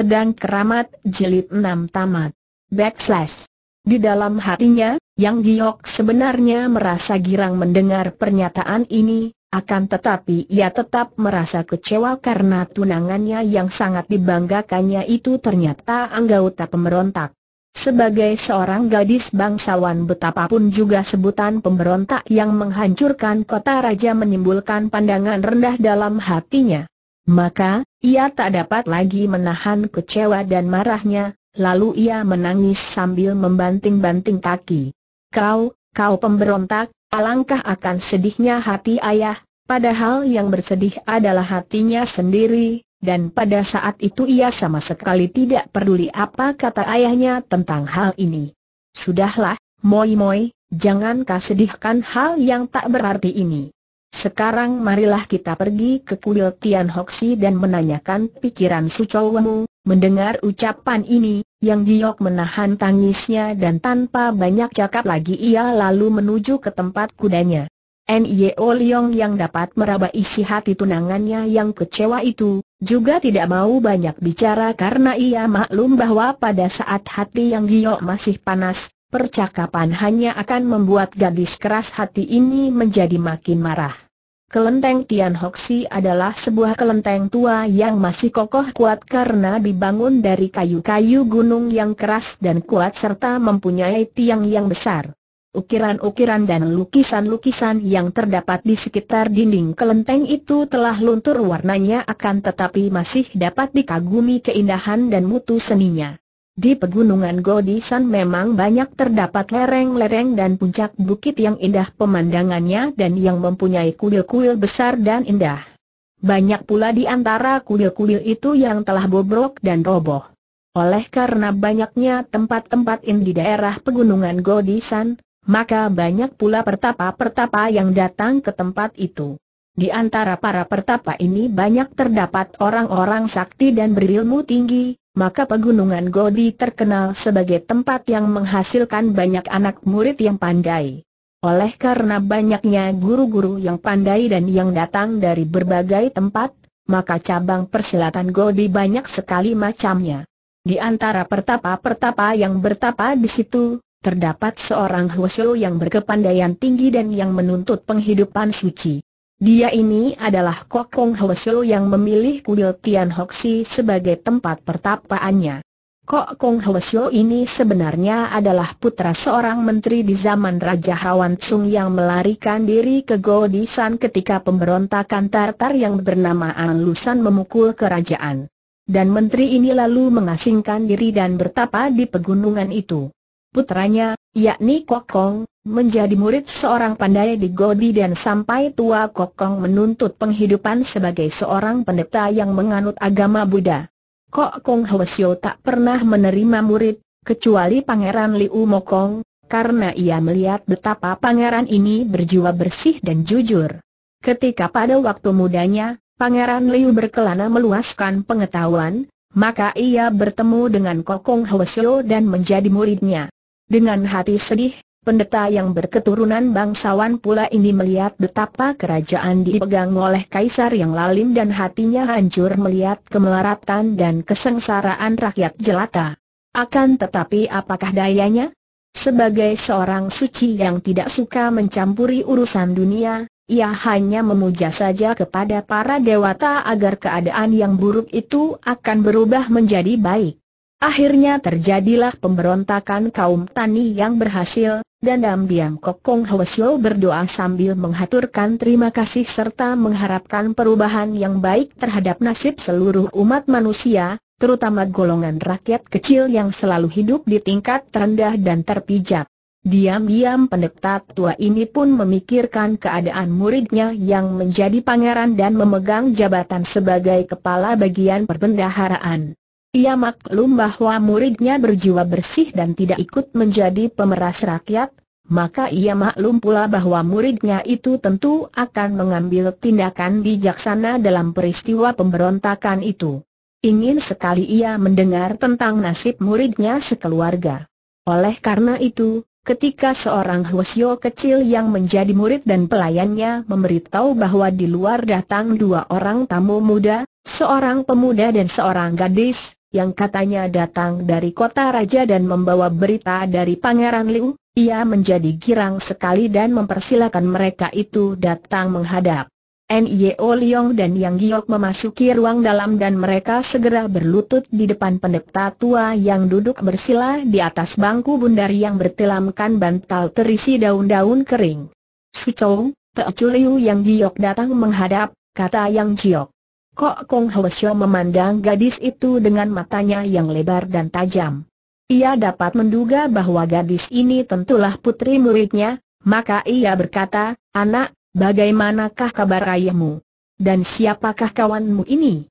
Pedang Keramat Jilid enam Tamat Backslash Di dalam hatinya, Yang Giok sebenarnya merasa girang mendengar pernyataan ini, akan tetapi ia tetap merasa kecewa karena tunangannya yang sangat dibanggakannya itu ternyata anggota pemberontak. Sebagai seorang gadis bangsawan betapapun juga sebutan pemberontak yang menghancurkan kota raja menimbulkan pandangan rendah dalam hatinya. Maka, ia tak dapat lagi menahan kecewa dan marahnya, lalu ia menangis sambil membanting-banting kaki. Kau, kau pemberontak, alangkah akan sedihnya hati ayah, padahal yang bersedih adalah hatinya sendiri, dan pada saat itu ia sama sekali tidak peduli apa kata ayahnya tentang hal ini. Sudahlah, Moi Moi, jangankah sedihkan hal yang tak berarti ini. Sekarang marilah kita pergi ke kuil Tian Hoksi dan menanyakan pikiran Wemu. Mendengar ucapan ini, yang Giok menahan tangisnya dan tanpa banyak cakap lagi ia lalu menuju ke tempat kudanya. N.I.O. Leong yang dapat meraba isi hati tunangannya yang kecewa itu, juga tidak mau banyak bicara karena ia maklum bahwa pada saat hati yang Giok masih panas, percakapan hanya akan membuat gadis keras hati ini menjadi makin marah. Kelenteng Tian Hoxi adalah sebuah kelenteng tua yang masih kokoh kuat karena dibangun dari kayu-kayu gunung yang keras dan kuat serta mempunyai tiang yang besar. Ukiran-ukiran dan lukisan-lukisan yang terdapat di sekitar dinding kelenteng itu telah luntur warnanya akan tetapi masih dapat dikagumi keindahan dan mutu seninya. Di pegunungan Godisan memang banyak terdapat lereng-lereng dan puncak bukit yang indah pemandangannya dan yang mempunyai kuil-kuil besar dan indah. Banyak pula di antara kuil-kuil itu yang telah bobrok dan roboh. Oleh karena banyaknya tempat-tempat in di daerah pegunungan Godisan, maka banyak pula pertapa-pertapa yang datang ke tempat itu. Di antara para pertapa ini banyak terdapat orang-orang sakti dan berilmu tinggi, maka Pegunungan Godi terkenal sebagai tempat yang menghasilkan banyak anak murid yang pandai. Oleh karena banyaknya guru-guru yang pandai dan yang datang dari berbagai tempat, maka cabang persilatan Godi banyak sekali macamnya. Di antara pertapa-pertapa yang bertapa di situ, terdapat seorang Huoshu yang berkepandaian tinggi dan yang menuntut penghidupan suci. Dia ini adalah Kokong Hwasyo yang memilih kuil Tian Hoxi sebagai tempat pertapaannya. Kokong Hwasyo ini sebenarnya adalah putra seorang menteri di zaman Raja Hawan Tsung yang melarikan diri ke Godisan ketika pemberontakan Tartar yang bernama An Lusan memukul kerajaan. Dan menteri ini lalu mengasingkan diri dan bertapa di pegunungan itu putranya, yakni Kokong, menjadi murid seorang pandai di Godi dan sampai tua Kokong menuntut penghidupan sebagai seorang pendeta yang menganut agama Buddha. Kokong Hwasyo tak pernah menerima murid, kecuali Pangeran Liu Mokong, karena ia melihat betapa pangeran ini berjiwa bersih dan jujur. Ketika pada waktu mudanya, Pangeran Liu berkelana meluaskan pengetahuan, maka ia bertemu dengan Kokong Hwasyo dan menjadi muridnya. Dengan hati sedih, pendeta yang berketurunan bangsawan pula ini melihat betapa kerajaan dipegang oleh kaisar yang lalim dan hatinya hancur melihat kemelaratan dan kesengsaraan rakyat jelata. Akan tetapi apakah dayanya? Sebagai seorang suci yang tidak suka mencampuri urusan dunia, ia hanya memuja saja kepada para dewata agar keadaan yang buruk itu akan berubah menjadi baik. Akhirnya terjadilah pemberontakan kaum tani yang berhasil, dan diam-diam Kokong Hwasyo berdoa sambil menghaturkan terima kasih serta mengharapkan perubahan yang baik terhadap nasib seluruh umat manusia, terutama golongan rakyat kecil yang selalu hidup di tingkat terendah dan terpijak. Diam-diam pendekta tua ini pun memikirkan keadaan muridnya yang menjadi pangeran dan memegang jabatan sebagai kepala bagian perbendaharaan. Ia maklum bahwa muridnya berjiwa bersih dan tidak ikut menjadi pemeras rakyat, maka ia maklum pula bahwa muridnya itu tentu akan mengambil tindakan bijaksana dalam peristiwa pemberontakan itu. Ingin sekali ia mendengar tentang nasib muridnya sekeluarga. Oleh karena itu, ketika seorang Hwasyo kecil yang menjadi murid dan pelayannya memberitahu bahwa di luar datang dua orang tamu muda, seorang pemuda dan seorang gadis, yang katanya datang dari kota raja dan membawa berita dari Pangeran Liu, ia menjadi girang sekali dan mempersilakan mereka itu datang menghadap. N.I.O. Liong dan Yang Giok memasuki ruang dalam dan mereka segera berlutut di depan pendeta tua yang duduk bersila di atas bangku bundar yang bertilamkan bantal terisi daun-daun kering. Su Chou, Te Yang Giok datang menghadap, kata Yang Giok. Kok Kong Hwesyo memandang gadis itu dengan matanya yang lebar dan tajam. Ia dapat menduga bahwa gadis ini tentulah putri muridnya, maka ia berkata, Anak, bagaimanakah kabar ayahmu? Dan siapakah kawanmu ini?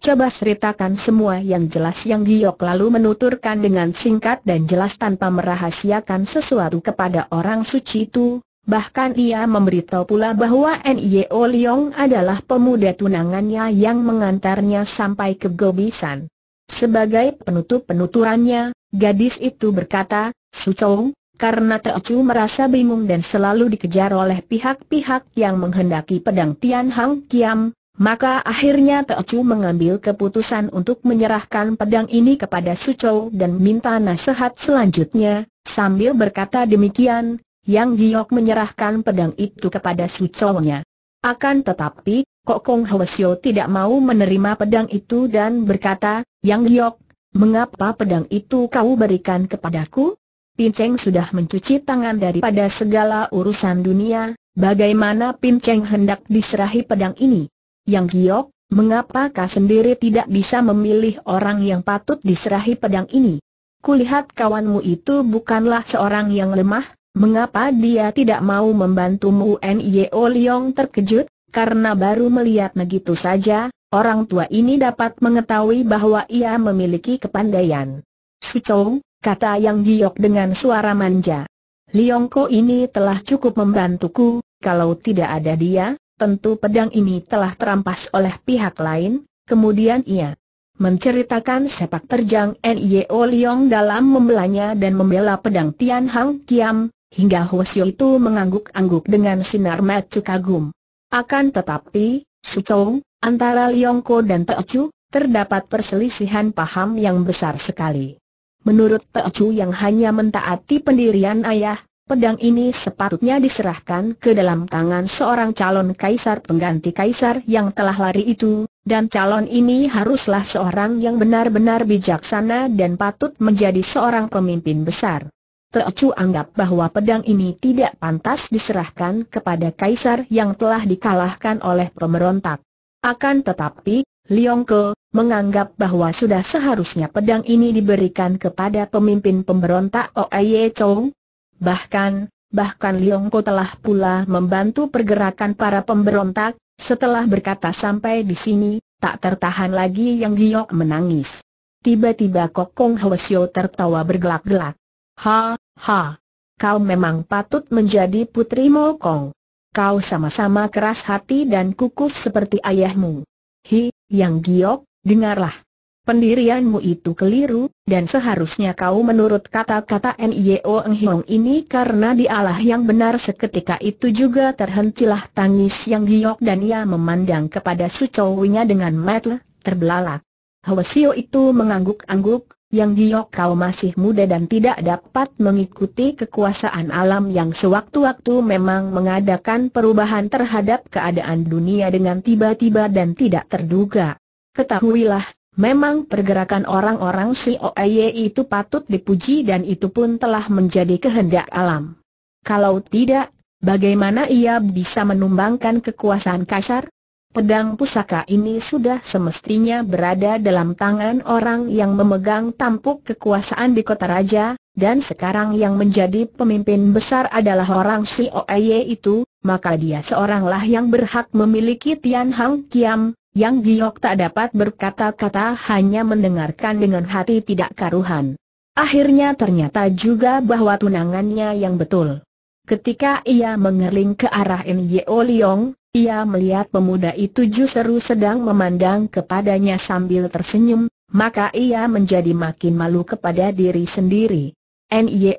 Coba ceritakan semua yang jelas yang giok lalu menuturkan dengan singkat dan jelas tanpa merahasiakan sesuatu kepada orang suci itu, Bahkan ia memberitahu pula bahwa N.I.O. Leong adalah pemuda tunangannya yang mengantarnya sampai ke Gobisan. Sebagai penutup penuturannya, gadis itu berkata, Su Chou, karena Teo Chu merasa bingung dan selalu dikejar oleh pihak-pihak yang menghendaki pedang Tian Hang Kiam, maka akhirnya Teo Chu mengambil keputusan untuk menyerahkan pedang ini kepada Su Chou dan minta nasihat selanjutnya, sambil berkata demikian, yang Giok menyerahkan pedang itu kepada Chongnya. Akan tetapi, Kokong Hwasyo tidak mau menerima pedang itu dan berkata, Yang Giok, mengapa pedang itu kau berikan kepadaku? Pin Cheng sudah mencuci tangan daripada segala urusan dunia, bagaimana Pin Cheng hendak diserahi pedang ini? Yang Giok, mengapa kau sendiri tidak bisa memilih orang yang patut diserahi pedang ini? Kulihat kawanmu itu bukanlah seorang yang lemah, Mengapa dia tidak mau membantumu? Nio Liang terkejut, karena baru melihat begitu saja, orang tua ini dapat mengetahui bahwa ia memiliki kepandaian. Sucou, kata Yang Giok dengan suara manja. Ko ini telah cukup membantuku, kalau tidak ada dia, tentu pedang ini telah terampas oleh pihak lain, kemudian ia menceritakan sepak terjang Nio Liang dalam membelanya dan membela pedang Tian Hang Kiam, hingga Hwasyo itu mengangguk-angguk dengan sinar mata kagum. Akan tetapi, Sucou, antara Liongko dan Chu, terdapat perselisihan paham yang besar sekali. Menurut Chu yang hanya mentaati pendirian ayah, pedang ini sepatutnya diserahkan ke dalam tangan seorang calon kaisar pengganti kaisar yang telah lari itu, dan calon ini haruslah seorang yang benar-benar bijaksana dan patut menjadi seorang pemimpin besar. Teocu anggap bahwa pedang ini tidak pantas diserahkan kepada kaisar yang telah dikalahkan oleh pemberontak. Akan tetapi, Liongko menganggap bahwa sudah seharusnya pedang ini diberikan kepada pemimpin pemberontak Oye Chou. Bahkan, bahkan Liongko telah pula membantu pergerakan para pemberontak, setelah berkata sampai di sini, tak tertahan lagi Yang Giok menangis. Tiba-tiba Kokong Hwasyo tertawa bergelak-gelak. Ha, ha. Kau memang patut menjadi putri Mokong. Kau sama-sama keras hati dan kukuh seperti ayahmu. Hi, yang giok, dengarlah. Pendirianmu itu keliru, dan seharusnya kau menurut kata-kata N.I.O. Eng Hiong ini karena dialah yang benar seketika itu juga terhentilah tangis yang giok dan ia memandang kepada sucowinya dengan mata terbelalak. Hwasio itu mengangguk-angguk, yang Giok kau masih muda dan tidak dapat mengikuti kekuasaan alam yang sewaktu-waktu memang mengadakan perubahan terhadap keadaan dunia dengan tiba-tiba dan tidak terduga. Ketahuilah, memang pergerakan orang-orang si Sioye itu patut dipuji dan itu pun telah menjadi kehendak alam. Kalau tidak, bagaimana ia bisa menumbangkan kekuasaan kasar? Pedang pusaka ini sudah semestinya berada dalam tangan orang yang memegang tampuk kekuasaan di kota raja, dan sekarang yang menjadi pemimpin besar adalah orang si Oeye itu, maka dia seoranglah yang berhak memiliki Tian Hang Kiam, yang Giok tak dapat berkata-kata hanya mendengarkan dengan hati tidak karuhan. Akhirnya ternyata juga bahwa tunangannya yang betul. Ketika ia mengeling ke arah N. Yeo ia melihat pemuda itu justru sedang memandang kepadanya sambil tersenyum, maka ia menjadi makin malu kepada diri sendiri.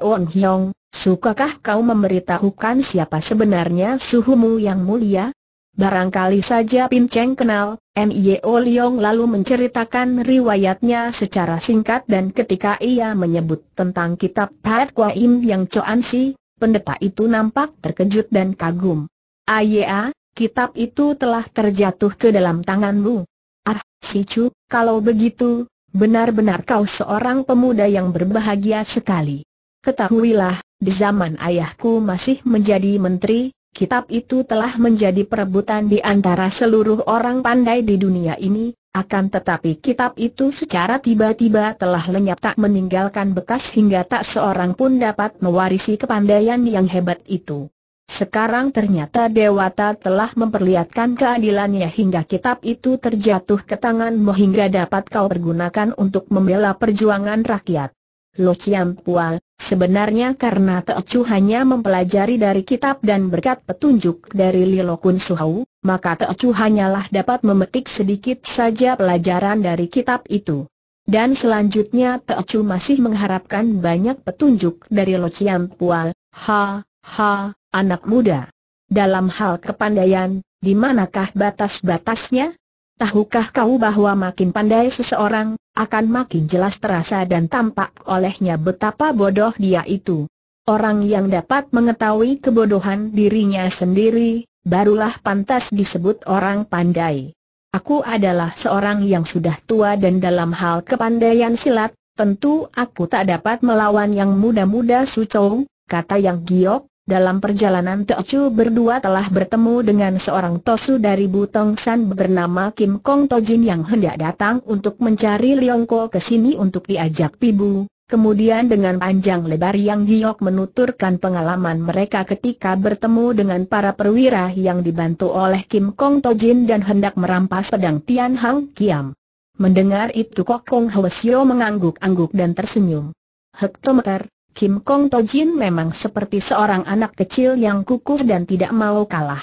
On Hyong, sukakah kau memberitahukan siapa sebenarnya suhumu yang mulia? Barangkali saja Pin Cheng kenal, N.Y.O. Leong lalu menceritakan riwayatnya secara singkat dan ketika ia menyebut tentang kitab Pat Kwa Im yang Choan Si, pendeta itu nampak terkejut dan kagum. Ayea kitab itu telah terjatuh ke dalam tanganmu. Ah, si Chu, kalau begitu, benar-benar kau seorang pemuda yang berbahagia sekali. Ketahuilah, di zaman ayahku masih menjadi menteri, kitab itu telah menjadi perebutan di antara seluruh orang pandai di dunia ini, akan tetapi kitab itu secara tiba-tiba telah lenyap tak meninggalkan bekas hingga tak seorang pun dapat mewarisi kepandaian yang hebat itu. Sekarang ternyata Dewata telah memperlihatkan keadilannya hingga kitab itu terjatuh ke tanganmu hingga dapat kau pergunakan untuk membela perjuangan rakyat. Lo Chiam Pual, sebenarnya karena Teocu hanya mempelajari dari kitab dan berkat petunjuk dari Lilo Kun Suhau, maka Teocu hanyalah dapat memetik sedikit saja pelajaran dari kitab itu. Dan selanjutnya Teocu masih mengharapkan banyak petunjuk dari Lo Chiam Pual. Ha, ha, Anak muda. Dalam hal kepandaian, di manakah batas-batasnya? Tahukah kau bahwa makin pandai seseorang, akan makin jelas terasa dan tampak olehnya betapa bodoh dia itu. Orang yang dapat mengetahui kebodohan dirinya sendiri, barulah pantas disebut orang pandai. Aku adalah seorang yang sudah tua dan dalam hal kepandaian silat, tentu aku tak dapat melawan yang muda-muda sucong, kata Yang Giok, dalam perjalanan Teocu berdua telah bertemu dengan seorang tosu dari Butong San bernama Kim Kong Tojin yang hendak datang untuk mencari Ko ke sini untuk diajak pibu. Kemudian dengan panjang lebar yang giok menuturkan pengalaman mereka ketika bertemu dengan para perwira yang dibantu oleh Kim Kong Tojin dan hendak merampas pedang Tian Hang Kiam. Mendengar itu Kok Kong Hwesio mengangguk-angguk dan tersenyum. Hektometer, Kim Kong Tojin memang seperti seorang anak kecil yang kukuh dan tidak mau kalah.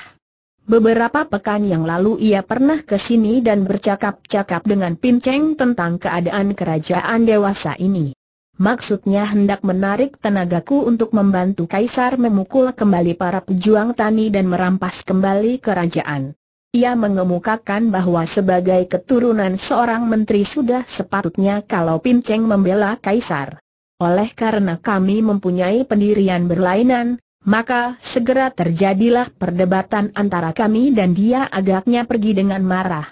Beberapa pekan yang lalu ia pernah ke sini dan bercakap-cakap dengan Pin Cheng tentang keadaan kerajaan dewasa ini. Maksudnya hendak menarik tenagaku untuk membantu Kaisar memukul kembali para pejuang tani dan merampas kembali kerajaan. Ia mengemukakan bahwa sebagai keturunan seorang menteri sudah sepatutnya kalau Pin Cheng membela Kaisar. Oleh karena kami mempunyai pendirian berlainan, maka segera terjadilah perdebatan antara kami dan dia agaknya pergi dengan marah.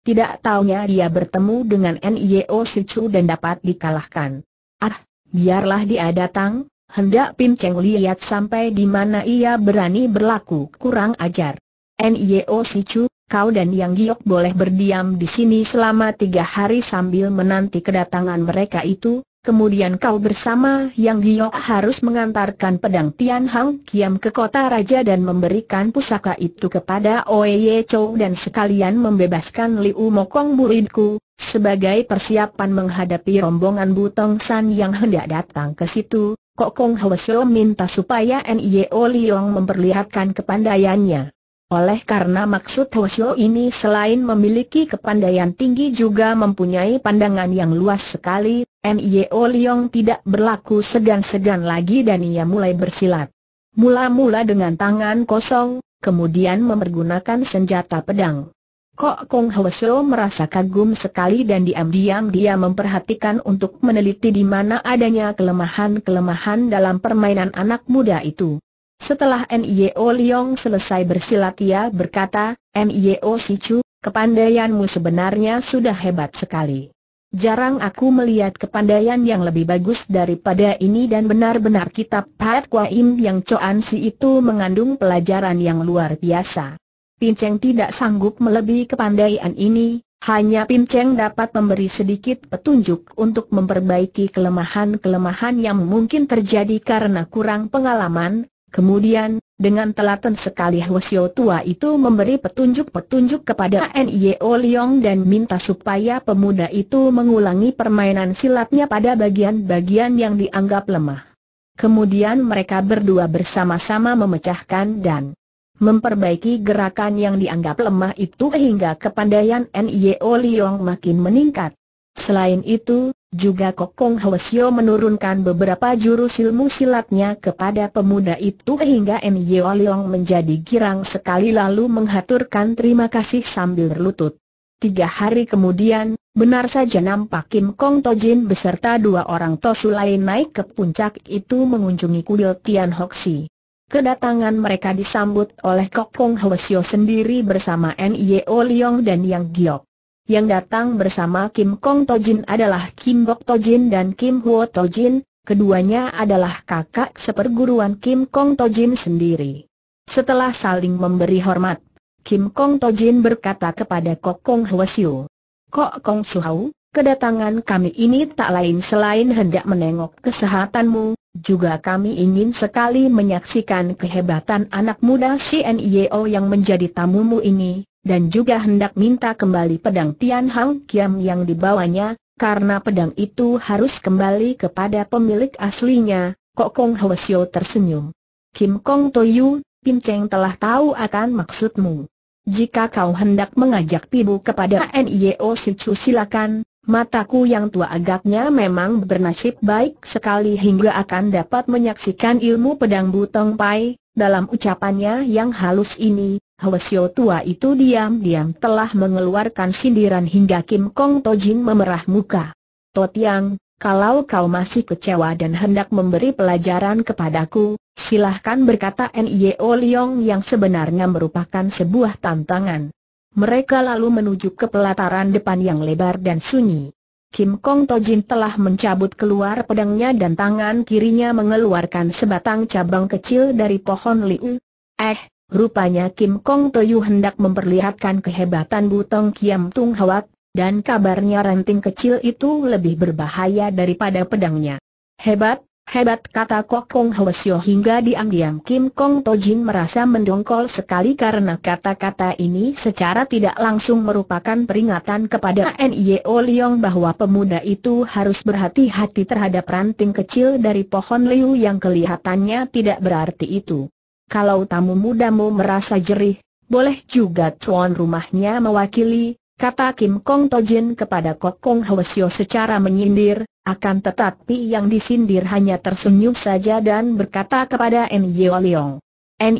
Tidak taunya dia bertemu dengan NIO Sichu dan dapat dikalahkan. Ah, biarlah dia datang, hendak Pin Cheng lihat sampai di mana ia berani berlaku kurang ajar. NIO Sichu, kau dan Yang Giok boleh berdiam di sini selama tiga hari sambil menanti kedatangan mereka itu, Kemudian kau bersama Yang Giok harus mengantarkan pedang Tian Hang Kiam ke kota raja dan memberikan pusaka itu kepada Oye Chou dan sekalian membebaskan Liu Mokong muridku, sebagai persiapan menghadapi rombongan Butong San yang hendak datang ke situ, Kokong Hwasyo minta supaya O Liong memperlihatkan kepandaiannya. Oleh karena maksud Hoshio ini selain memiliki kepandaian tinggi juga mempunyai pandangan yang luas sekali, N.I.O. Leong tidak berlaku segan-segan lagi dan ia mulai bersilat. Mula-mula dengan tangan kosong, kemudian mempergunakan senjata pedang. Kok Kong Hoshio merasa kagum sekali dan diam-diam dia memperhatikan untuk meneliti di mana adanya kelemahan-kelemahan dalam permainan anak muda itu. Setelah Nio Liong selesai bersilat ia berkata, Nio Sichu, kepandaianmu sebenarnya sudah hebat sekali. Jarang aku melihat kepandaian yang lebih bagus daripada ini dan benar-benar kitab Pat Kwaim yang Coan Si itu mengandung pelajaran yang luar biasa. Pinceng tidak sanggup melebihi kepandaian ini, hanya Pinceng dapat memberi sedikit petunjuk untuk memperbaiki kelemahan-kelemahan yang mungkin terjadi karena kurang pengalaman, Kemudian, dengan telaten sekali Hwasyo tua itu memberi petunjuk-petunjuk kepada Nio Leong dan minta supaya pemuda itu mengulangi permainan silatnya pada bagian-bagian yang dianggap lemah. Kemudian mereka berdua bersama-sama memecahkan dan memperbaiki gerakan yang dianggap lemah itu hingga kepandaian Nio Leong makin meningkat. Selain itu, juga Kokong Hwasyo menurunkan beberapa jurus ilmu silatnya kepada pemuda itu hingga N. Yeo Leong menjadi girang sekali lalu menghaturkan terima kasih sambil berlutut. Tiga hari kemudian, benar saja nampak Kim Kong Tojin beserta dua orang Tosu lain naik ke puncak itu mengunjungi kuil Tian Hoxi. Kedatangan mereka disambut oleh Kokong Hwasyo sendiri bersama N. Yeo Leong dan Yang Giok. Yang datang bersama Kim Kong Tojin adalah Kim Bok Tojin dan Kim Huo Tojin, keduanya adalah kakak seperguruan Kim Kong Tojin sendiri. Setelah saling memberi hormat, Kim Kong Tojin berkata kepada Kok Kong Huo Siu, Kok Kong Suhau, kedatangan kami ini tak lain selain hendak menengok kesehatanmu, juga kami ingin sekali menyaksikan kehebatan anak muda CNEO yang menjadi tamumu ini, dan juga hendak minta kembali pedang Tian Hang Kiam yang dibawanya, karena pedang itu harus kembali kepada pemilik aslinya, Kokong Hwasyo tersenyum. Kim Kong Toyu, Pin Cheng telah tahu akan maksudmu. Jika kau hendak mengajak Pibu kepada NIO Sichu silakan, mataku yang tua agaknya memang bernasib baik sekali hingga akan dapat menyaksikan ilmu pedang Butong Pai, dalam ucapannya yang halus ini, Hwasyo tua itu diam-diam telah mengeluarkan sindiran hingga Kim Kong Tojin memerah muka. Totiang, kalau kau masih kecewa dan hendak memberi pelajaran kepadaku, silahkan berkata N.I.O. Leong yang sebenarnya merupakan sebuah tantangan. Mereka lalu menuju ke pelataran depan yang lebar dan sunyi. Kim Kong Tojin telah mencabut keluar pedangnya dan tangan kirinya mengeluarkan sebatang cabang kecil dari pohon liu. Eh, Rupanya Kim Kong Toyu hendak memperlihatkan kehebatan Butong Kiam Tung Hawat, dan kabarnya ranting kecil itu lebih berbahaya daripada pedangnya. Hebat, hebat kata Kok Kong Hwasyo hingga diam-diam Kim Kong Tojin merasa mendongkol sekali karena kata-kata ini secara tidak langsung merupakan peringatan kepada N.I.O. Leong bahwa pemuda itu harus berhati-hati terhadap ranting kecil dari pohon liu yang kelihatannya tidak berarti itu kalau tamu mudamu merasa jerih, boleh juga tuan rumahnya mewakili, kata Kim Kong Tojin kepada Kok Kong Hwasyo secara menyindir, akan tetapi yang disindir hanya tersenyum saja dan berkata kepada N. Yeo Leong. N.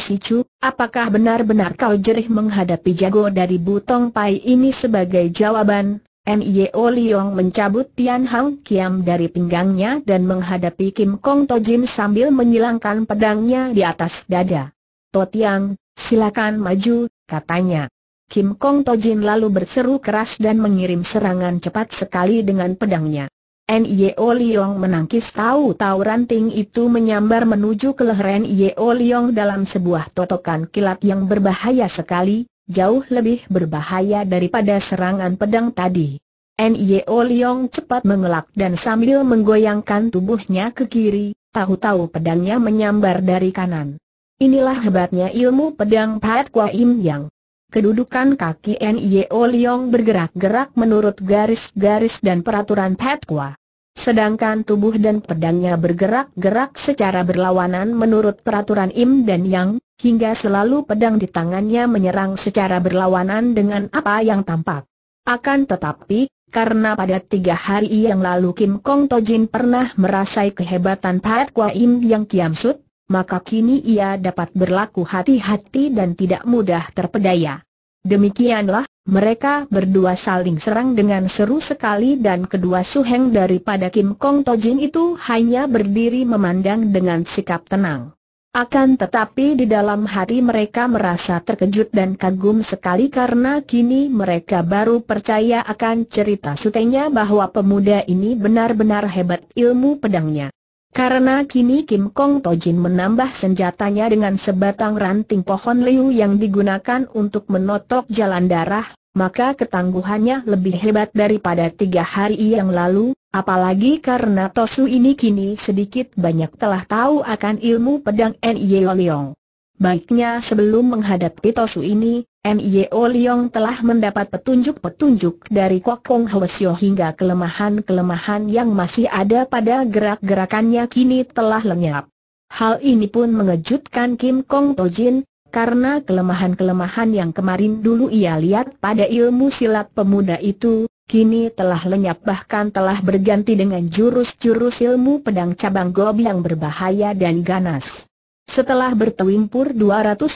Sichu, apakah benar-benar kau jerih menghadapi jago dari Butong Pai ini sebagai jawaban? MIO Liong mencabut Tian Hang Kiam dari pinggangnya dan menghadapi Kim Kong Tojin sambil menyilangkan pedangnya di atas dada. Totiang, silakan maju, katanya. Kim Kong Tojin lalu berseru keras dan mengirim serangan cepat sekali dengan pedangnya. N.I.O. Liong menangkis tahu-tahu ranting itu menyambar menuju ke leher N.I.O. Liong dalam sebuah totokan kilat yang berbahaya sekali, jauh lebih berbahaya daripada serangan pedang tadi. Nio e Liong cepat mengelak dan sambil menggoyangkan tubuhnya ke kiri, tahu-tahu pedangnya menyambar dari kanan. Inilah hebatnya ilmu pedang Pat Kwa Im Yang. Kedudukan kaki Nio e Liong bergerak-gerak menurut garis-garis dan peraturan Pat Kwa. Sedangkan tubuh dan pedangnya bergerak-gerak secara berlawanan menurut peraturan Im dan Yang, hingga selalu pedang di tangannya menyerang secara berlawanan dengan apa yang tampak. Akan tetapi, karena pada tiga hari yang lalu Kim Kong Tojin pernah merasai kehebatan Pat Kwa Im yang Kiam Sut, maka kini ia dapat berlaku hati-hati dan tidak mudah terpedaya. Demikianlah, mereka berdua saling serang dengan seru sekali dan kedua suheng daripada Kim Kong Tojin itu hanya berdiri memandang dengan sikap tenang. Akan tetapi di dalam hati mereka merasa terkejut dan kagum sekali karena kini mereka baru percaya akan cerita sutenya bahwa pemuda ini benar-benar hebat ilmu pedangnya. Karena kini Kim Kong Tojin menambah senjatanya dengan sebatang ranting pohon liu yang digunakan untuk menotok jalan darah, maka ketangguhannya lebih hebat daripada tiga hari yang lalu, Apalagi karena Tosu ini kini sedikit banyak telah tahu akan ilmu pedang N.I.O. Leong. Baiknya sebelum menghadapi Tosu ini, N.I.O. Leong telah mendapat petunjuk-petunjuk dari Kokong Kong Hwasyo hingga kelemahan-kelemahan yang masih ada pada gerak-gerakannya kini telah lenyap. Hal ini pun mengejutkan Kim Kong Tojin, karena kelemahan-kelemahan yang kemarin dulu ia lihat pada ilmu silat pemuda itu, Kini telah lenyap bahkan telah berganti dengan jurus-jurus ilmu pedang cabang gob yang berbahaya dan ganas. Setelah dua 200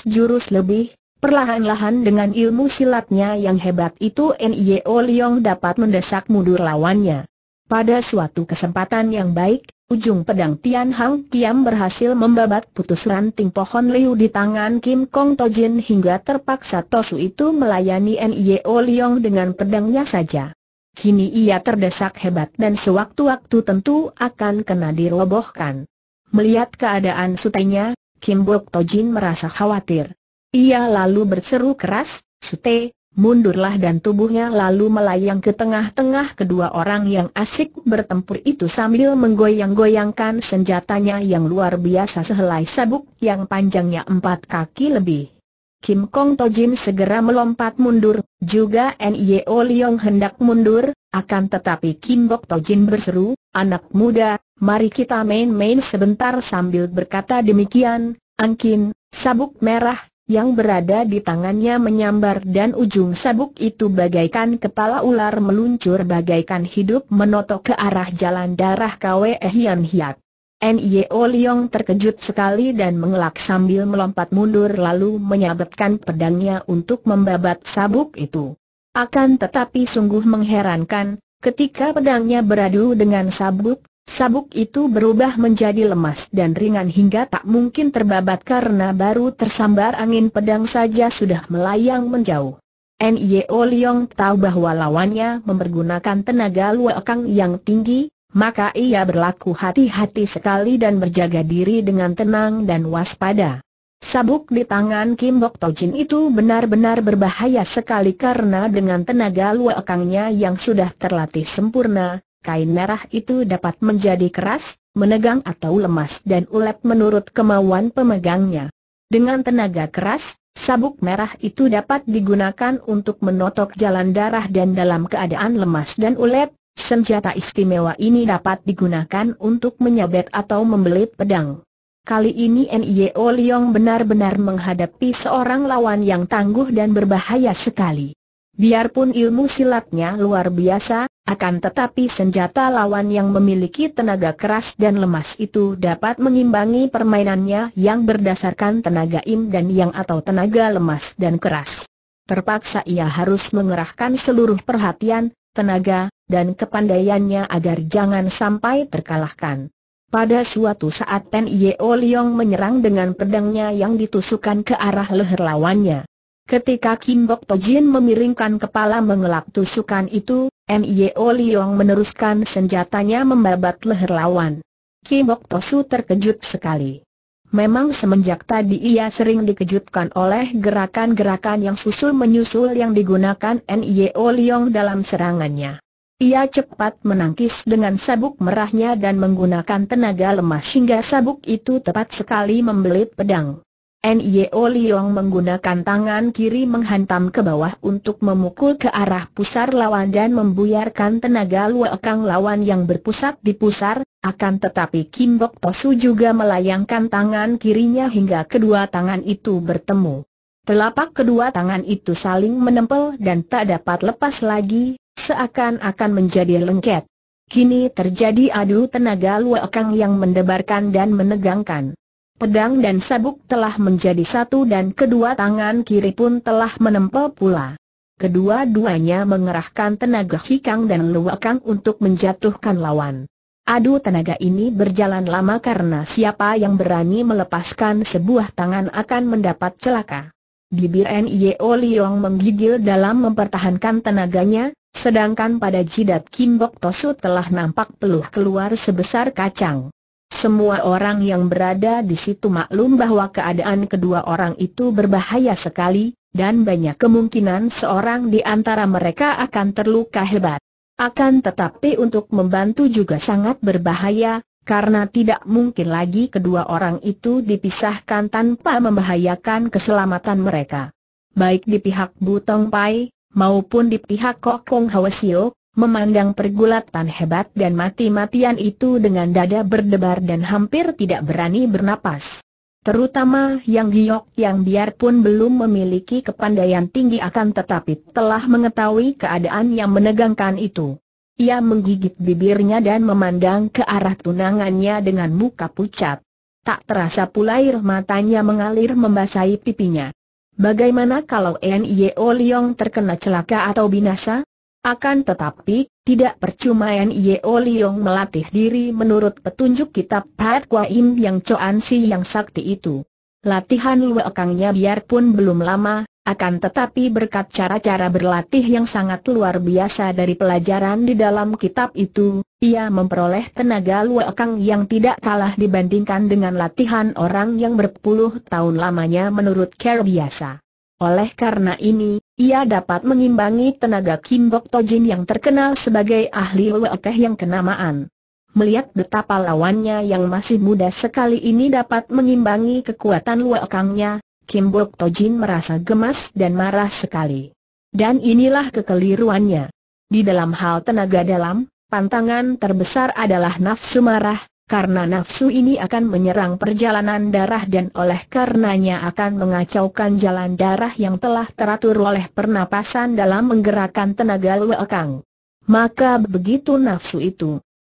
jurus lebih, Perlahan-lahan dengan ilmu silatnya yang hebat itu Nio Liong dapat mendesak mundur lawannya. Pada suatu kesempatan yang baik, ujung pedang Tian Hang Kiam berhasil membabat putus ranting pohon liu di tangan Kim Kong Tojin hingga terpaksa Tosu itu melayani Nio Liong dengan pedangnya saja. Kini ia terdesak hebat dan sewaktu-waktu tentu akan kena dirobohkan. Melihat keadaan sutenya, Kim Bok Tojin merasa khawatir. Ia lalu berseru keras, Sute, mundurlah dan tubuhnya lalu melayang ke tengah-tengah kedua orang yang asik bertempur itu sambil menggoyang-goyangkan senjatanya yang luar biasa sehelai sabuk yang panjangnya empat kaki lebih. Kim Kong Tojin segera melompat mundur, juga Nio Leong hendak mundur, akan tetapi Kim Bok Tojin berseru, anak muda, mari kita main-main sebentar sambil berkata demikian, Angkin, sabuk merah, yang berada di tangannya menyambar dan ujung sabuk itu bagaikan kepala ular meluncur bagaikan hidup menotok ke arah jalan darah Kwe Hian Hiat. NIO Liong terkejut sekali dan mengelak sambil melompat mundur lalu menyabetkan pedangnya untuk membabat sabuk itu. Akan tetapi sungguh mengherankan, ketika pedangnya beradu dengan sabuk, sabuk itu berubah menjadi lemas dan ringan hingga tak mungkin terbabat karena baru tersambar angin pedang saja sudah melayang menjauh. NIO Liong tahu bahwa lawannya mempergunakan tenaga luakang yang tinggi, maka ia berlaku hati-hati sekali dan berjaga diri dengan tenang dan waspada. Sabuk di tangan Kim Bok Tojin itu benar-benar berbahaya sekali karena dengan tenaga luakangnya yang sudah terlatih sempurna, kain merah itu dapat menjadi keras, menegang atau lemas dan ulet menurut kemauan pemegangnya. Dengan tenaga keras, sabuk merah itu dapat digunakan untuk menotok jalan darah dan dalam keadaan lemas dan ulet, Senjata istimewa ini dapat digunakan untuk menyabet atau membelit pedang. Kali ini Nio Liong benar-benar menghadapi seorang lawan yang tangguh dan berbahaya sekali. Biarpun ilmu silatnya luar biasa, akan tetapi senjata lawan yang memiliki tenaga keras dan lemas itu dapat mengimbangi permainannya yang berdasarkan tenaga im dan yang atau tenaga lemas dan keras. Terpaksa ia harus mengerahkan seluruh perhatian, tenaga, dan kepandaiannya agar jangan sampai terkalahkan. Pada suatu saat Pen Yeo Leong menyerang dengan pedangnya yang ditusukkan ke arah leher lawannya. Ketika Kim Bok Tojin memiringkan kepala mengelak tusukan itu, Nyeol Yong meneruskan senjatanya membabat leher lawan. Kim Bok Tosu terkejut sekali. Memang semenjak tadi ia sering dikejutkan oleh gerakan-gerakan yang susul-menyusul yang digunakan N.Y.O. Leong dalam serangannya. Ia cepat menangkis dengan sabuk merahnya dan menggunakan tenaga lemah hingga sabuk itu tepat sekali membelit pedang. NIO Liong menggunakan tangan kiri menghantam ke bawah untuk memukul ke arah pusar lawan dan membuyarkan tenaga kang lawan yang berpusat di pusar, akan tetapi Kim Bok Tosu juga melayangkan tangan kirinya hingga kedua tangan itu bertemu. Telapak kedua tangan itu saling menempel dan tak dapat lepas lagi, seakan-akan menjadi lengket. Kini terjadi adu tenaga kang yang mendebarkan dan menegangkan pedang dan sabuk telah menjadi satu dan kedua tangan kiri pun telah menempel pula. Kedua-duanya mengerahkan tenaga hikang dan luakang untuk menjatuhkan lawan. Adu tenaga ini berjalan lama karena siapa yang berani melepaskan sebuah tangan akan mendapat celaka. Bibir N.I.O. Liong menggigil dalam mempertahankan tenaganya, sedangkan pada jidat Kim Bok Tosu telah nampak peluh keluar sebesar kacang. Semua orang yang berada di situ maklum bahwa keadaan kedua orang itu berbahaya sekali, dan banyak kemungkinan seorang di antara mereka akan terluka hebat. Akan tetapi untuk membantu juga sangat berbahaya, karena tidak mungkin lagi kedua orang itu dipisahkan tanpa membahayakan keselamatan mereka. Baik di pihak Butong Pai, maupun di pihak Kokong Hwasiok, memandang pergulatan hebat dan mati-matian itu dengan dada berdebar dan hampir tidak berani bernapas. Terutama yang giok yang biarpun belum memiliki kepandaian tinggi akan tetapi telah mengetahui keadaan yang menegangkan itu. Ia menggigit bibirnya dan memandang ke arah tunangannya dengan muka pucat. Tak terasa pula air matanya mengalir membasahi pipinya. Bagaimana kalau Nye Yong terkena celaka atau binasa? Akan tetapi, tidak percuma Yeo Liong melatih diri menurut petunjuk kitab Pat Kwa yang Coan Si yang sakti itu. Latihan luekangnya biarpun belum lama, akan tetapi berkat cara-cara berlatih yang sangat luar biasa dari pelajaran di dalam kitab itu, ia memperoleh tenaga luekang yang tidak kalah dibandingkan dengan latihan orang yang berpuluh tahun lamanya menurut care biasa. Oleh karena ini, ia dapat mengimbangi tenaga Kim Bok Tojin yang terkenal sebagai ahli Wekeh yang kenamaan. Melihat betapa lawannya yang masih muda sekali ini dapat mengimbangi kekuatan wakangnya, Kim Bok Tojin merasa gemas dan marah sekali. Dan inilah kekeliruannya. Di dalam hal tenaga dalam, pantangan terbesar adalah nafsu marah, karena nafsu ini akan menyerang perjalanan darah dan oleh karenanya akan mengacaukan jalan darah yang telah teratur oleh pernapasan dalam menggerakkan tenaga lekang. Maka begitu nafsu itu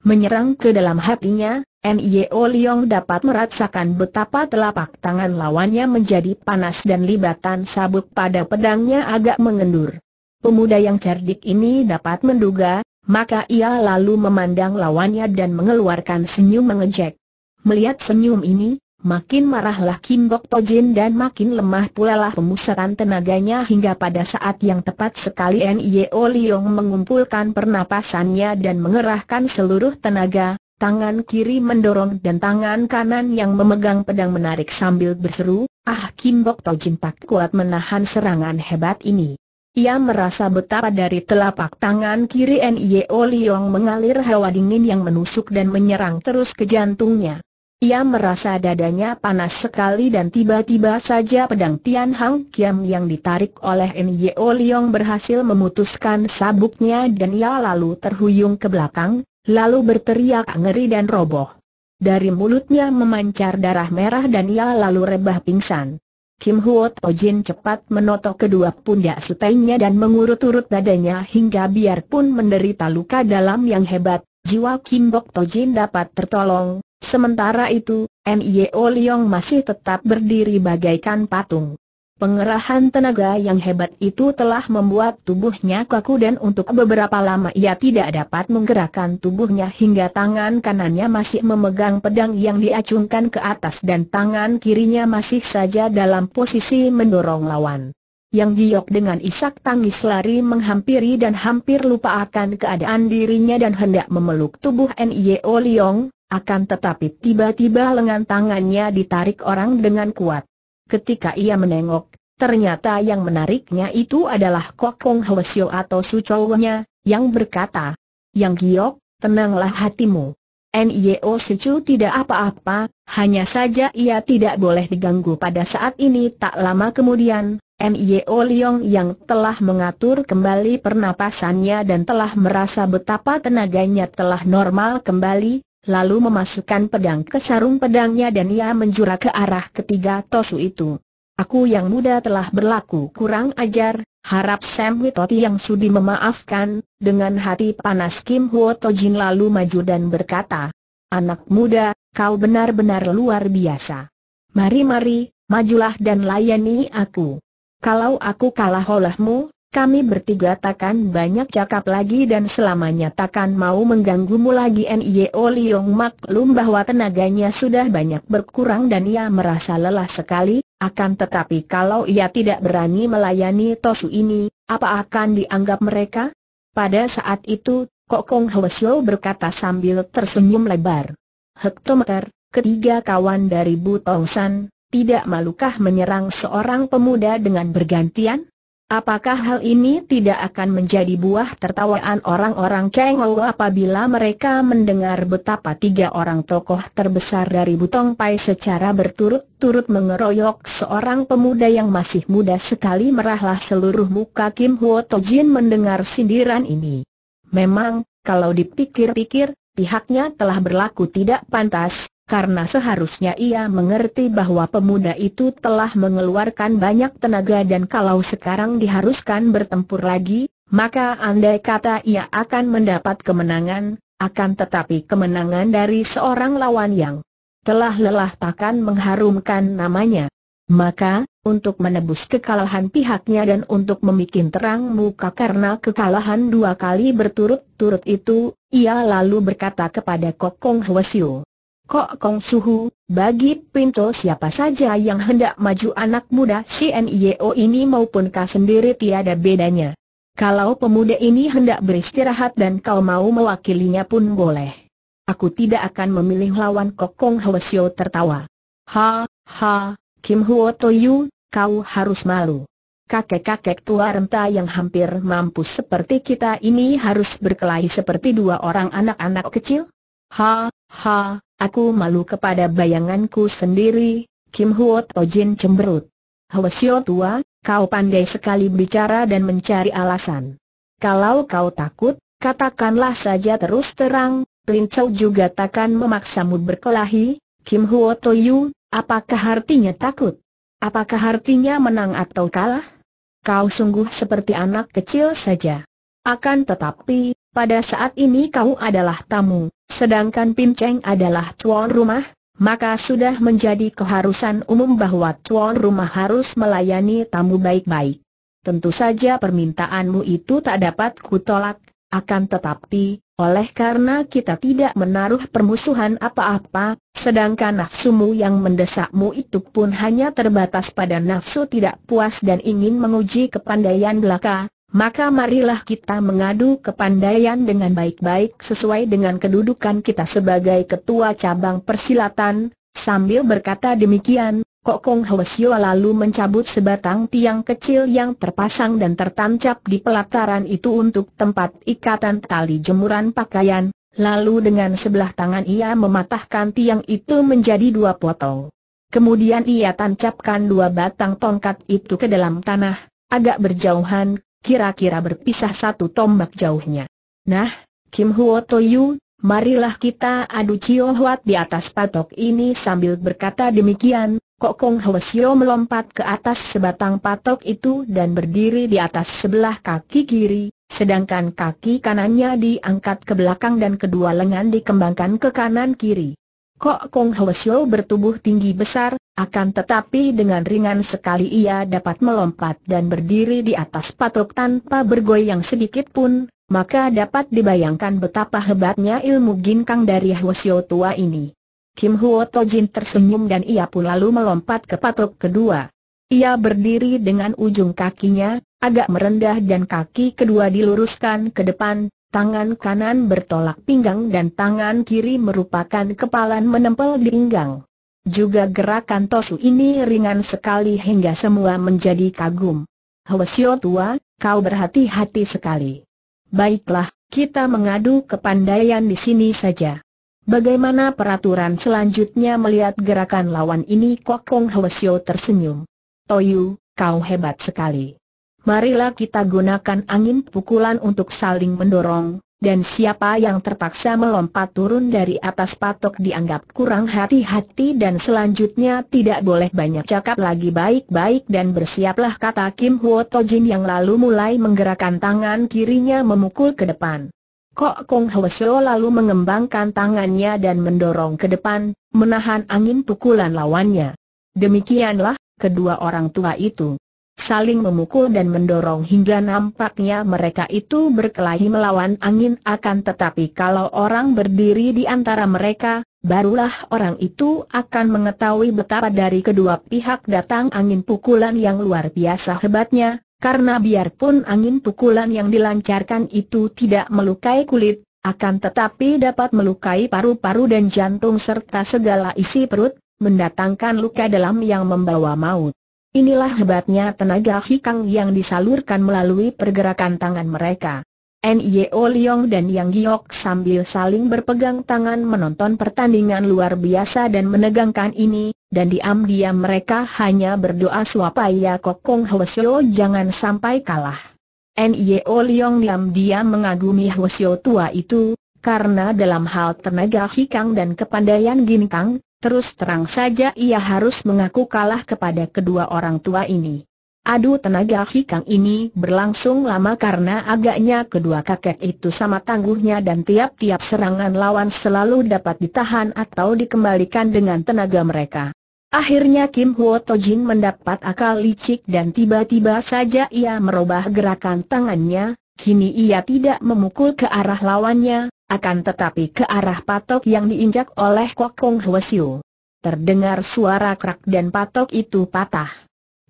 menyerang ke dalam hatinya, N.I.O. Liong dapat merasakan betapa telapak tangan lawannya menjadi panas dan libatan sabuk pada pedangnya agak mengendur. Pemuda yang cerdik ini dapat menduga, maka ia lalu memandang lawannya dan mengeluarkan senyum mengejek. Melihat senyum ini, makin marahlah Kim Bok Tojin dan makin lemah pula lah pemusatan tenaganya hingga pada saat yang tepat sekali N.I.O. Liong mengumpulkan pernapasannya dan mengerahkan seluruh tenaga, tangan kiri mendorong dan tangan kanan yang memegang pedang menarik sambil berseru, Ah Kim Bok Tojin tak kuat menahan serangan hebat ini. Ia merasa betapa dari telapak tangan kiri Nio Liong mengalir hawa dingin yang menusuk dan menyerang terus ke jantungnya. Ia merasa dadanya panas sekali dan tiba-tiba saja pedang Tian Hang Kiam yang ditarik oleh Nio Liong berhasil memutuskan sabuknya dan ia lalu terhuyung ke belakang, lalu berteriak ngeri dan roboh. Dari mulutnya memancar darah merah dan ia lalu rebah pingsan. Kim Huo Tojin cepat menotok kedua pundak selipnya dan mengurut-urut dadanya hingga biarpun menderita luka dalam yang hebat, jiwa Kim Bok Tojin dapat tertolong. Sementara itu, Mie Liong masih tetap berdiri bagaikan patung. Pengerahan tenaga yang hebat itu telah membuat tubuhnya kaku dan untuk beberapa lama ia tidak dapat menggerakkan tubuhnya hingga tangan kanannya masih memegang pedang yang diacungkan ke atas dan tangan kirinya masih saja dalam posisi mendorong lawan. Yang giok dengan isak tangis lari menghampiri dan hampir lupa akan keadaan dirinya dan hendak memeluk tubuh N.I.O. Leong, akan tetapi tiba-tiba lengan tangannya ditarik orang dengan kuat. Ketika ia menengok, ternyata yang menariknya itu adalah Kokong Hwasyo atau sucownya, yang berkata, Yang giok, tenanglah hatimu. Nio Sucu tidak apa-apa, hanya saja ia tidak boleh diganggu pada saat ini tak lama kemudian. Nio Liong yang telah mengatur kembali pernapasannya dan telah merasa betapa tenaganya telah normal kembali, lalu memasukkan pedang ke sarung pedangnya dan ia menjura ke arah ketiga Tosu itu. Aku yang muda telah berlaku kurang ajar, harap Sam Witoti yang sudi memaafkan, dengan hati panas Kim Huo Tojin lalu maju dan berkata, Anak muda, kau benar-benar luar biasa. Mari-mari, majulah dan layani aku. Kalau aku kalah olehmu, kami bertiga takkan banyak cakap lagi dan selamanya takkan mau mengganggumu lagi Nio Liong maklum bahwa tenaganya sudah banyak berkurang dan ia merasa lelah sekali, akan tetapi kalau ia tidak berani melayani Tosu ini, apa akan dianggap mereka? Pada saat itu, Kok Kong berkata sambil tersenyum lebar. Hektometer, ketiga kawan dari Bu San, tidak malukah menyerang seorang pemuda dengan bergantian? Apakah hal ini tidak akan menjadi buah tertawaan orang-orang Kengou apabila mereka mendengar betapa tiga orang tokoh terbesar dari Butong Pai secara berturut-turut mengeroyok seorang pemuda yang masih muda sekali merahlah seluruh muka Kim Hwo Tojin mendengar sindiran ini. Memang, kalau dipikir-pikir, pihaknya telah berlaku tidak pantas, karena seharusnya ia mengerti bahwa pemuda itu telah mengeluarkan banyak tenaga dan kalau sekarang diharuskan bertempur lagi, maka andai kata ia akan mendapat kemenangan, akan tetapi kemenangan dari seorang lawan yang telah lelah takkan mengharumkan namanya. Maka, untuk menebus kekalahan pihaknya dan untuk memikin terang muka karena kekalahan dua kali berturut-turut itu, ia lalu berkata kepada Kokong Hwasyo. Kok Kong Suhu, bagi Pinto siapa saja yang hendak maju anak muda si NIO ini maupun kau sendiri tiada bedanya. Kalau pemuda ini hendak beristirahat dan kau mau mewakilinya pun boleh. Aku tidak akan memilih lawan Kok Kong Hwasyo tertawa. Ha, ha, Kim Huo Toyu, kau harus malu. Kakek-kakek tua renta yang hampir mampus seperti kita ini harus berkelahi seperti dua orang anak-anak kecil? Ha, Ha, aku malu kepada bayanganku sendiri, Kim Huo Tojin cemberut. Hwasyo tua, kau pandai sekali bicara dan mencari alasan. Kalau kau takut, katakanlah saja terus terang, Lin Chow juga takkan memaksamu berkelahi, Kim Huo Toyu, apakah artinya takut? Apakah artinya menang atau kalah? Kau sungguh seperti anak kecil saja. Akan tetapi, pada saat ini kau adalah tamu, Sedangkan Pinceng adalah tuan rumah, maka sudah menjadi keharusan umum bahwa tuan rumah harus melayani tamu baik-baik. Tentu saja permintaanmu itu tak dapat kutolak, akan tetapi, oleh karena kita tidak menaruh permusuhan apa-apa, sedangkan nafsumu yang mendesakmu itu pun hanya terbatas pada nafsu tidak puas dan ingin menguji kepandaian belaka, maka marilah kita mengadu kepandaian dengan baik-baik sesuai dengan kedudukan kita sebagai ketua cabang persilatan, sambil berkata demikian, Kokong Hwasyo lalu mencabut sebatang tiang kecil yang terpasang dan tertancap di pelataran itu untuk tempat ikatan tali jemuran pakaian, lalu dengan sebelah tangan ia mematahkan tiang itu menjadi dua potong. Kemudian ia tancapkan dua batang tongkat itu ke dalam tanah, agak berjauhan, Kira-kira berpisah satu tombak jauhnya. Nah, Kim Huo Toyu, marilah kita adu Cio Huat di atas patok ini sambil berkata demikian. Kok Kong melompat ke atas sebatang patok itu dan berdiri di atas sebelah kaki kiri, sedangkan kaki kanannya diangkat ke belakang dan kedua lengan dikembangkan ke kanan kiri. Kok Kong Hwasyo bertubuh tinggi besar, akan tetapi dengan ringan sekali ia dapat melompat dan berdiri di atas patok tanpa bergoyang sedikit pun, maka dapat dibayangkan betapa hebatnya ilmu ginkang dari Hwasyo tua ini. Kim Huo Tojin tersenyum dan ia pun lalu melompat ke patok kedua. Ia berdiri dengan ujung kakinya, agak merendah dan kaki kedua diluruskan ke depan, tangan kanan bertolak pinggang dan tangan kiri merupakan kepalan menempel di pinggang. Juga gerakan Tosu ini ringan sekali hingga semua menjadi kagum. Hwasyo tua, kau berhati-hati sekali. Baiklah, kita mengadu kepandaian di sini saja. Bagaimana peraturan selanjutnya melihat gerakan lawan ini Kokong Hwasyo tersenyum. Toyu, kau hebat sekali marilah kita gunakan angin pukulan untuk saling mendorong, dan siapa yang terpaksa melompat turun dari atas patok dianggap kurang hati-hati dan selanjutnya tidak boleh banyak cakap lagi baik-baik dan bersiaplah kata Kim Huo Tojin yang lalu mulai menggerakkan tangan kirinya memukul ke depan. Kok Kong Hwasyo lalu mengembangkan tangannya dan mendorong ke depan, menahan angin pukulan lawannya. Demikianlah, kedua orang tua itu saling memukul dan mendorong hingga nampaknya mereka itu berkelahi melawan angin akan tetapi kalau orang berdiri di antara mereka, barulah orang itu akan mengetahui betapa dari kedua pihak datang angin pukulan yang luar biasa hebatnya, karena biarpun angin pukulan yang dilancarkan itu tidak melukai kulit, akan tetapi dapat melukai paru-paru dan jantung serta segala isi perut, mendatangkan luka dalam yang membawa maut. Inilah hebatnya tenaga hikang yang disalurkan melalui pergerakan tangan mereka. NIO Liong dan Yang Giok sambil saling berpegang tangan menonton pertandingan luar biasa dan menegangkan ini, dan diam-diam mereka hanya berdoa suapaya Kokong Hwasyo jangan sampai kalah. NIO Liong diam-diam mengagumi Hwasyo tua itu, karena dalam hal tenaga hikang dan kepandaian ginkang, Terus terang saja ia harus mengaku kalah kepada kedua orang tua ini. Adu tenaga hikang ini berlangsung lama karena agaknya kedua kakek itu sama tangguhnya dan tiap-tiap serangan lawan selalu dapat ditahan atau dikembalikan dengan tenaga mereka. Akhirnya Kim Huo Tojin mendapat akal licik dan tiba-tiba saja ia merubah gerakan tangannya, kini ia tidak memukul ke arah lawannya, akan tetapi ke arah patok yang diinjak oleh Kok Kokong Hwesiu. Terdengar suara krak dan patok itu patah.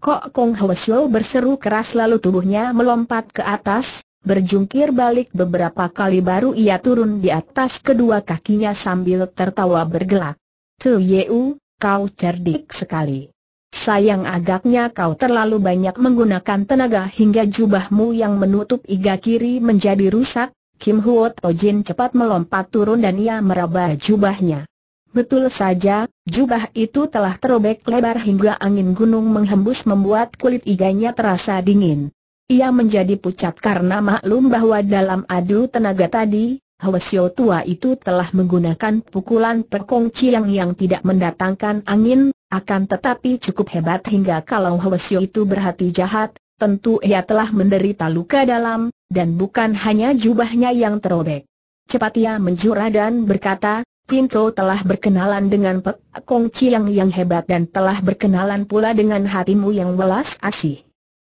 Kok Kokong Hwesiu berseru keras lalu tubuhnya melompat ke atas, berjungkir balik beberapa kali baru ia turun di atas kedua kakinya sambil tertawa bergelak. Tu Yeu, kau cerdik sekali. Sayang agaknya kau terlalu banyak menggunakan tenaga hingga jubahmu yang menutup iga kiri menjadi rusak, Kim Huo Tojin cepat melompat turun dan ia meraba jubahnya. Betul saja, jubah itu telah terobek lebar hingga angin gunung menghembus membuat kulit iganya terasa dingin. Ia menjadi pucat karena maklum bahwa dalam adu tenaga tadi, Hwasyo tua itu telah menggunakan pukulan pekong ciang yang tidak mendatangkan angin, akan tetapi cukup hebat hingga kalau Hwasyo itu berhati jahat, tentu ia telah menderita luka dalam, dan bukan hanya jubahnya yang terobek. Cepat ia menjura dan berkata, Pinto telah berkenalan dengan Pek Kong Chiang yang hebat dan telah berkenalan pula dengan hatimu yang welas asih.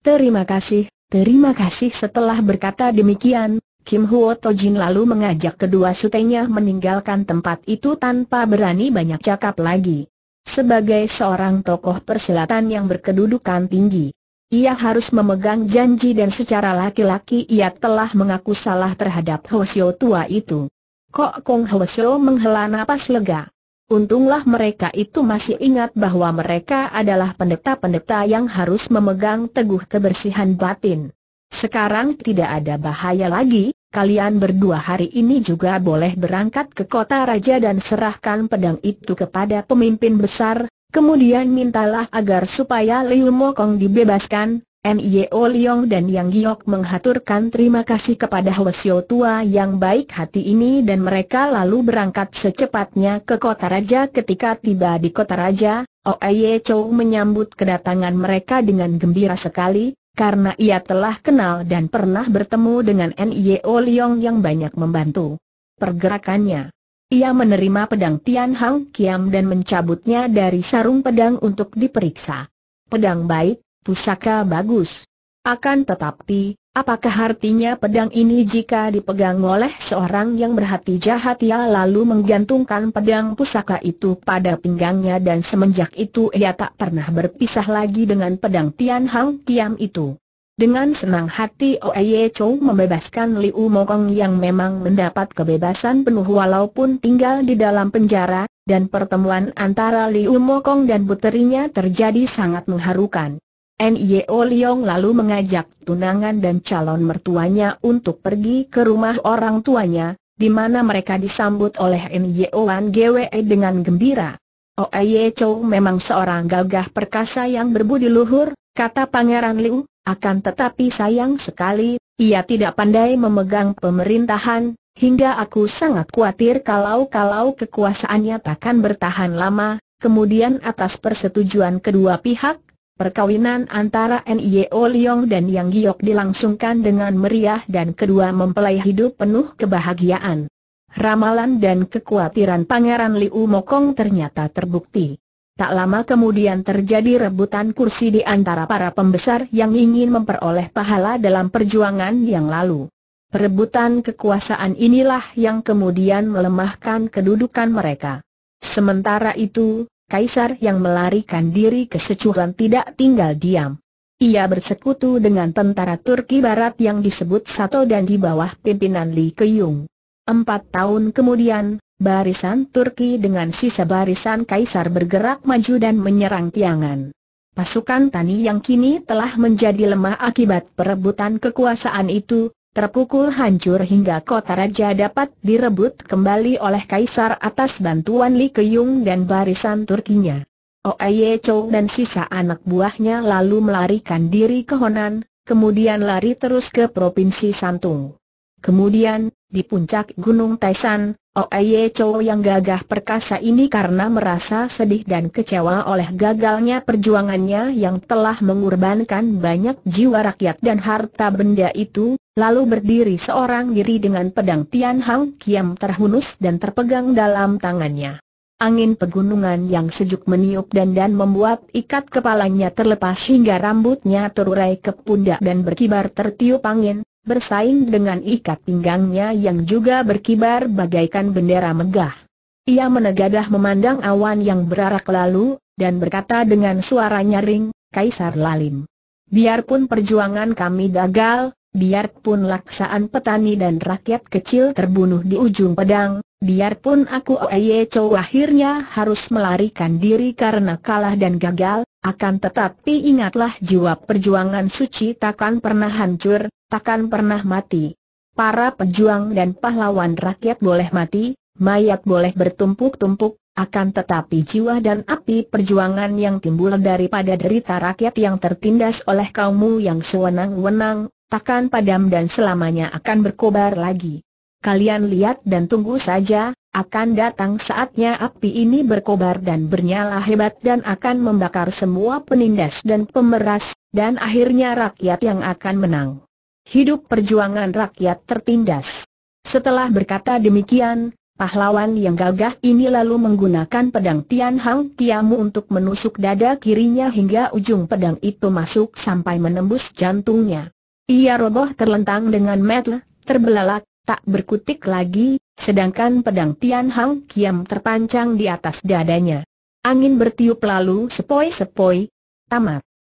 Terima kasih, terima kasih setelah berkata demikian, Kim Huo Tojin lalu mengajak kedua sutenya meninggalkan tempat itu tanpa berani banyak cakap lagi. Sebagai seorang tokoh persilatan yang berkedudukan tinggi, ia harus memegang janji dan secara laki-laki ia telah mengaku salah terhadap Hwasyo tua itu. Kok Kong Hwasyo menghela napas lega. Untunglah mereka itu masih ingat bahwa mereka adalah pendeta-pendeta yang harus memegang teguh kebersihan batin. Sekarang tidak ada bahaya lagi, kalian berdua hari ini juga boleh berangkat ke kota raja dan serahkan pedang itu kepada pemimpin besar, Kemudian mintalah agar supaya Liu Mokong dibebaskan, Nio Liong dan Yang Giok menghaturkan terima kasih kepada Hwasyo Tua yang baik hati ini dan mereka lalu berangkat secepatnya ke kota raja ketika tiba di kota raja, Oeye Chow menyambut kedatangan mereka dengan gembira sekali, karena ia telah kenal dan pernah bertemu dengan Nio Liong yang banyak membantu pergerakannya. Ia menerima pedang Tian Hang Kiam dan mencabutnya dari sarung pedang untuk diperiksa. Pedang baik, pusaka bagus. Akan tetapi, apakah artinya pedang ini jika dipegang oleh seorang yang berhati jahat ia lalu menggantungkan pedang pusaka itu pada pinggangnya dan semenjak itu ia tak pernah berpisah lagi dengan pedang Tian Hang Kiam itu. Dengan senang hati Oye Chou membebaskan Liu Mokong yang memang mendapat kebebasan penuh walaupun tinggal di dalam penjara, dan pertemuan antara Liu Mokong dan puterinya terjadi sangat mengharukan. N.I.O. Leong lalu mengajak tunangan dan calon mertuanya untuk pergi ke rumah orang tuanya, di mana mereka disambut oleh N.I.O. Wan Gwe dengan gembira. Oye Chou memang seorang gagah perkasa yang berbudi luhur, kata Pangeran Liu, akan tetapi sayang sekali, ia tidak pandai memegang pemerintahan, hingga aku sangat khawatir kalau-kalau kekuasaannya takkan bertahan lama, kemudian atas persetujuan kedua pihak, Perkawinan antara N.I.O. Liong dan Yang Giok dilangsungkan dengan meriah dan kedua mempelai hidup penuh kebahagiaan. Ramalan dan kekhawatiran Pangeran Liu Mokong ternyata terbukti. Tak lama kemudian terjadi rebutan kursi di antara para pembesar yang ingin memperoleh pahala dalam perjuangan yang lalu. Perebutan kekuasaan inilah yang kemudian melemahkan kedudukan mereka. Sementara itu, Kaisar yang melarikan diri ke Secuhan tidak tinggal diam. Ia bersekutu dengan tentara Turki Barat yang disebut Sato dan di bawah pimpinan Li Keyung. Empat tahun kemudian, Barisan Turki dengan sisa barisan kaisar bergerak maju dan menyerang Tiangan. Pasukan Tani yang kini telah menjadi lemah akibat perebutan kekuasaan itu, terpukul hancur hingga kota raja dapat direbut kembali oleh kaisar atas bantuan Li Keyung dan barisan Turkinya. Oye Chow dan sisa anak buahnya lalu melarikan diri ke Honan, kemudian lari terus ke Provinsi Santung. Kemudian, di puncak Gunung Taisan, Oye oh, cowok yang gagah perkasa ini karena merasa sedih dan kecewa oleh gagalnya perjuangannya yang telah mengorbankan banyak jiwa rakyat dan harta benda itu, lalu berdiri seorang diri dengan pedang Tian Hang Kiam terhunus dan terpegang dalam tangannya. Angin pegunungan yang sejuk meniup dan dan membuat ikat kepalanya terlepas hingga rambutnya terurai ke pundak dan berkibar tertiup angin, bersaing dengan ikat pinggangnya yang juga berkibar bagaikan bendera megah. Ia menegadah memandang awan yang berarak lalu, dan berkata dengan suara nyaring, Kaisar Lalim. Biarpun perjuangan kami gagal, biarpun laksaan petani dan rakyat kecil terbunuh di ujung pedang, biarpun aku Oye Chow akhirnya harus melarikan diri karena kalah dan gagal, akan tetapi ingatlah jiwa perjuangan suci takkan pernah hancur, takkan pernah mati. Para pejuang dan pahlawan rakyat boleh mati, mayat boleh bertumpuk-tumpuk, akan tetapi jiwa dan api perjuangan yang timbul daripada derita rakyat yang tertindas oleh kaummu yang sewenang-wenang, takkan padam dan selamanya akan berkobar lagi. Kalian lihat dan tunggu saja, akan datang saatnya api ini berkobar dan bernyala hebat dan akan membakar semua penindas dan pemeras, dan akhirnya rakyat yang akan menang hidup perjuangan rakyat tertindas. Setelah berkata demikian, pahlawan yang gagah ini lalu menggunakan pedang Tian Hang Tiamu untuk menusuk dada kirinya hingga ujung pedang itu masuk sampai menembus jantungnya. Ia roboh terlentang dengan metel, terbelalak, tak berkutik lagi, sedangkan pedang Tian Hang Kiam terpancang di atas dadanya. Angin bertiup lalu sepoi-sepoi. Tamat.